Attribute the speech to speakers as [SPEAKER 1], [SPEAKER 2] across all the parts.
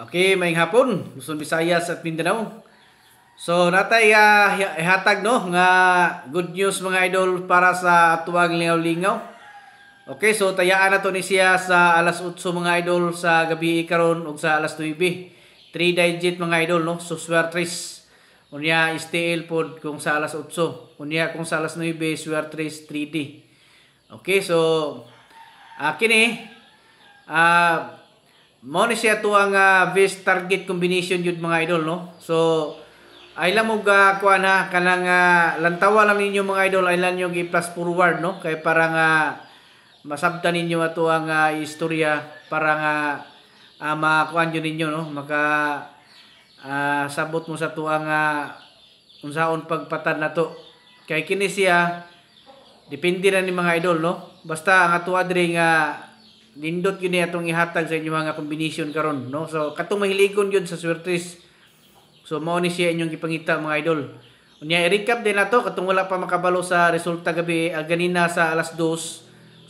[SPEAKER 1] Okay, may hapon. Luzon, Visayas at Mindanao. So natay uh, ihatag no nga good news mga idol para sa tuwang lingaw-lingaw. Okay, so tayaan na to ni siya sa alas 8 mga idol sa gabi karon ug sa alas 9. 3 digit mga idol no, so swertris. Unya STL pod kung sa alas 8. Unya kung sa alas 9 swertris 3D. Okay, so uh, kini eh, ah uh, Mao ni siya to ang uh, best target combination yun mga idol no. So ay lang mo ga uh, kuan ha kanang uh, lantawa lang ninyo mga idol ay lang yung i-plus forward no kay parang nga uh, masabta ninyo ato ang uh, istorya para nga uh, makuan yun ninyo no maka uh, sabot mo sa tuang uh, unsaon pagpatan na to kay kini siya depende na ni mga idol no basta ang ato adre nga nindot yun niya itong ihatag sa inyong mga combination karon no so katong mahiligon yun sa swertis so mao ni siya inyong gipangita mga idol unya i-recap din nato katong wala pa makabalo sa resulta gabi uh, ganina sa alas 2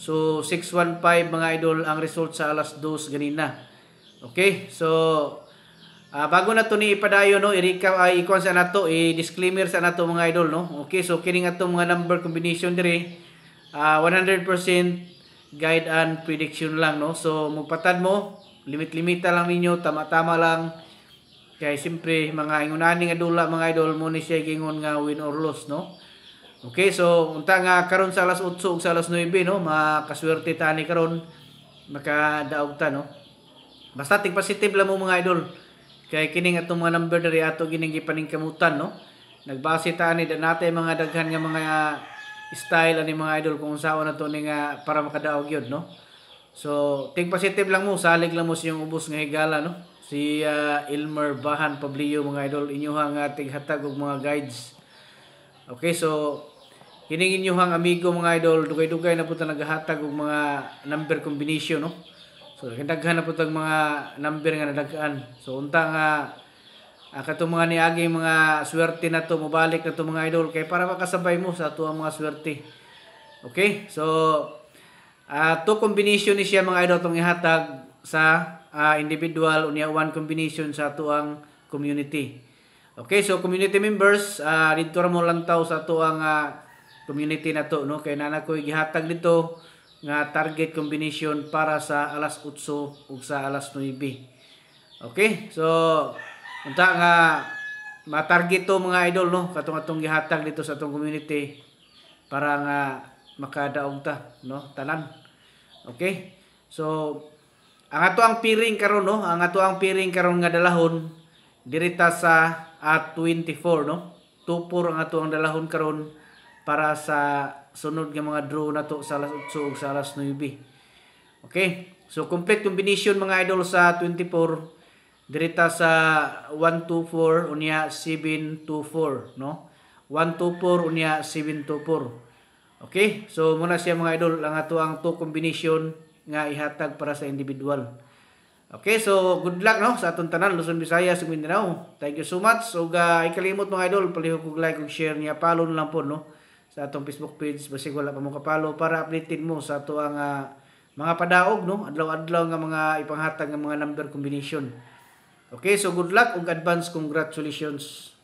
[SPEAKER 1] so 615 mga idol ang result sa alas 2 ganina okay so uh, bago na to ni ipadayo no i-recap ay uh, ikon sa nato i-disclaimer sa nato mga idol no okay so kining atong mga number combination dire uh, 100% guide and prediction lang no so magpatad mo limit-limita lang ninyo tama-tama lang kay siyempre mga ingunani nga dula mga idol mo ni siya gingon nga win or lose no okay so unta nga karon sa alas 8 ug sa alas 9 no makaswerte ta ni karon makadaog ta no basta tig positive lang mo mga idol kay kining atong mga number diri ato gining gipaning kamutan no nagbase ta ani natay mga daghan nga mga style ani mga idol kung saan na to ni nga para makadaog yun no so think positive lang mo salig lang mo siyang ubos nga higala no si uh, ah, Ilmer Bahan Pablio mga idol inyuhang uh, tighatag og mga guides okay so kining inyuhang amigo mga idol dugay-dugay na po ta naghatag og mga number combination no
[SPEAKER 2] so kadaghan
[SPEAKER 1] na po tag mga number nga nadagaan so unta nga uh, uh, katong mga niagi mga swerte na to mobalik na to mga idol kay para makasabay mo sa ato ang mga swerte okay so uh, ah, to combination ni siya mga idol tong ihatag sa uh, individual unya one combination sa ato ang community okay so community members uh, dito ra mo lang taw sa ato ang uh, community na to no kay nana ko gihatag dito nga target combination para sa alas 8 ug sa alas 9 okay so Unta nga matarget to mga idol no katong atong gihatag dito sa atong community para nga makadaog ta no tanan. Okay? So ang ato ang piring karon no, ang ato ang piring karon nga dalahon dirita sa at 24 no. 24 ang ato ang dalahon karon para sa sunod nga mga draw nato sa alas 8 ug sa alas 9. Okay? So complete combination mga idol sa 24 Dirita sa 124 unya 724, no? 124 unya 724. Okay? So muna siya mga idol ang ato ang two combination nga ihatag para sa individual. Okay, so good luck no sa aton tanan Luzon, Visayas, ug Mindanao. Thank you so much. So ga uh, ikalimot mga idol, palihog kog like ug share niya, follow lang po no sa atong Facebook page basig wala pa mo kapalo para updated mo sa ato ang uh, mga padaog no adlaw-adlaw nga mga ipanghatag nga mga number combination. Okay, so good luck ug advance congratulations.